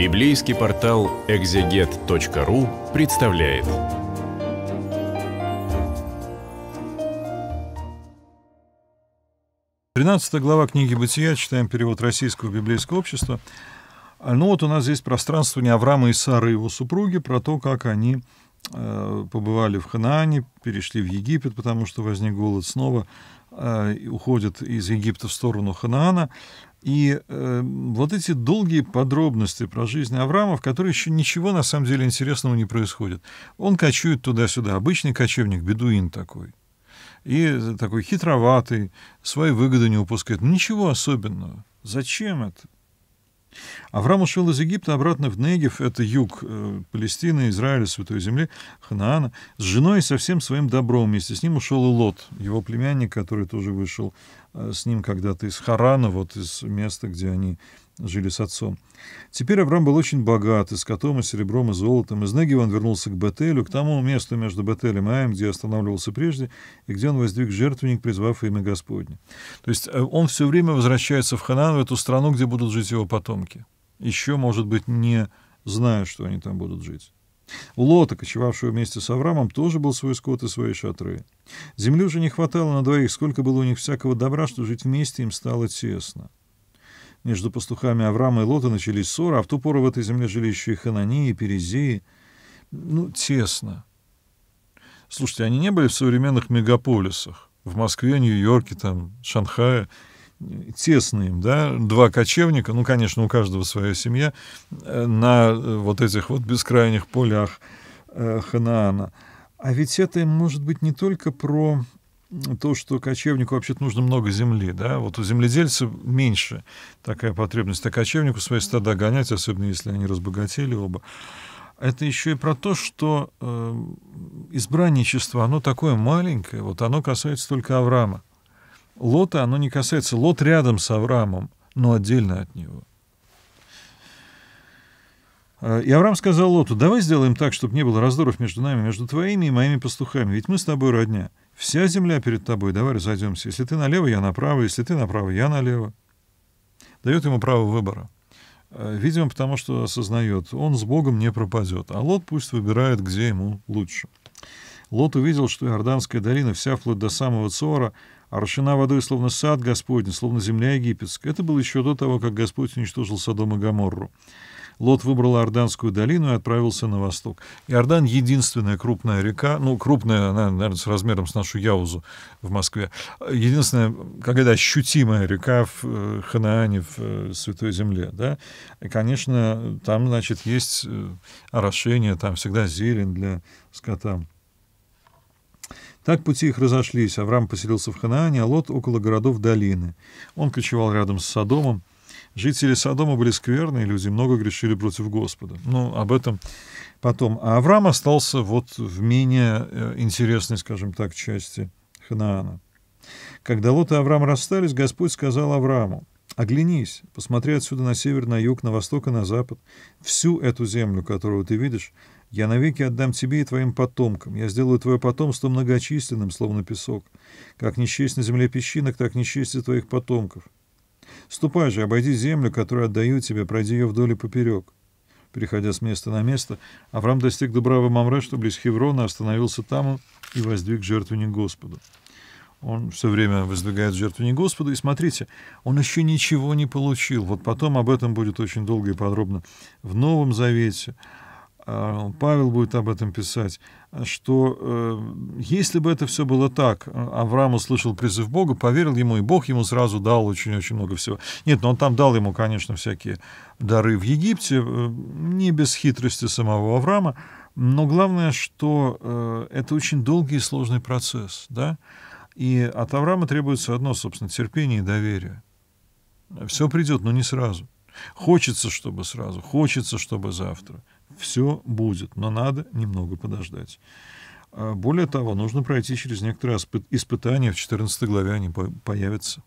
Библейский портал экзегет.ру представляет. Тринадцатая глава книги «Бытия», читаем перевод Российского библейского общества. А, ну вот у нас здесь пространство не Авраама и Сары, его супруги, про то, как они э, побывали в Ханаане, перешли в Египет, потому что возник голод снова, э, уходят из Египта в сторону Ханаана. И э, вот эти долгие подробности про жизнь Авраама, в которой еще ничего на самом деле интересного не происходит. Он кочует туда-сюда, обычный кочевник, бедуин такой. И э, такой хитроватый, свои выгоды не упускает. Ничего особенного. Зачем это? Авраам ушел из Египта обратно в Негев, это юг э, Палестины, Израиля, Святой Земли, Ханаана, с женой и со всем своим добром. Вместе с ним ушел и Лот, его племянник, который тоже вышел Э, с ним когда-то из Харана, вот из места, где они жили с отцом. Теперь Авраам был очень богат, и с котом, и серебром, и золотом. Из Неги он вернулся к Бетелю, к тому месту между Бетелем и Аем, где останавливался прежде, и где он воздвиг жертвенник, призвав имя Господне. То есть э, он все время возвращается в Ханан, в эту страну, где будут жить его потомки. Еще, может быть, не зная, что они там будут жить. У Лота, кочевавшего вместе с Аврамом, тоже был свой скот и свои шатры. Земли уже не хватало на двоих, сколько было у них всякого добра, что жить вместе им стало тесно. Между пастухами Авраама и Лота начались ссоры, а в ту пору в этой земле жили еще и Ханании, и Перезеи. Ну, тесно. Слушайте, они не были в современных мегаполисах. В Москве, Нью-Йорке, там, Шанхае — тесно им, да, два кочевника, ну, конечно, у каждого своя семья, э, на э, вот этих вот бескрайних полях э, Ханаана. А ведь это, может быть, не только про то, что кочевнику вообще-то нужно много земли, да, вот у земледельца меньше такая потребность, а кочевнику свои стада гонять, особенно если они разбогатели оба. Это еще и про то, что э, избранничество, оно такое маленькое, вот оно касается только Авраама. Лота оно не касается. Лот рядом с Авраамом, но отдельно от него. Э, и Авраам сказал Лоту, давай сделаем так, чтобы не было раздоров между нами, между твоими и моими пастухами, ведь мы с тобой родня. Вся земля перед тобой, давай разойдемся. Если ты налево, я направо, если ты направо, я налево. Дает ему право выбора. Э, видимо, потому что осознает, он с Богом не пропадет, а Лот пусть выбирает, где ему лучше. — Лот увидел, что Иорданская долина, вся вплоть до самого Цора, орошена водой, словно сад Господень, словно земля египетская. Это было еще до того, как Господь уничтожил Содом и Гоморру. Лот выбрал Иорданскую долину и отправился на восток. Иордан — единственная крупная река, ну, крупная, она, наверное, с размером с нашу Яузу в Москве, единственная когда то ощутимая река в э, Ханаане, в э, Святой Земле, да. И, конечно, там, значит, есть э, орошение, там всегда зелень для скота. Так пути их разошлись. Авраам поселился в Ханаане, а Лот — около городов долины. Он кочевал рядом с Содомом. Жители Содома были скверные, люди много грешили против Господа. Но ну, об этом потом. А Авраам остался вот в менее э, интересной, скажем так, части Ханаана. Когда Лот и Авраам расстались, Господь сказал Аврааму, «Оглянись, посмотри отсюда на север, на юг, на восток и на запад. Всю эту землю, которую ты видишь, я навеки отдам тебе и твоим потомкам. Я сделаю твое потомство многочисленным, словно песок. Как не на земле песчинок, так не и твоих потомков. Ступай же, обойди землю, которую отдаю тебе, пройди ее вдоль и поперек». Переходя с места на место, Авраам достиг Дубравы Мамре, что близ Хеврона остановился там и воздвиг жертвенник Господу. Он все время воздвигает жертвенник Господу. И смотрите, он еще ничего не получил. Вот потом об этом будет очень долго и подробно в Новом Завете. А, Павел будет об этом писать, что э, если бы это все было так, э, Авраам услышал призыв Бога, поверил ему, и Бог ему сразу дал очень-очень много всего. Нет, но он там дал ему, конечно, всякие дары в Египте, э, не без хитрости самого Авраама, но главное, что это очень долгий и сложный процесс, да, и от Авраама требуется одно, собственно, терпение и доверие. Все придет, но не сразу. Хочется, чтобы сразу, хочется, чтобы завтра все будет, но надо немного подождать. А более того, нужно пройти через некоторые испытания. В 14 главе они появятся.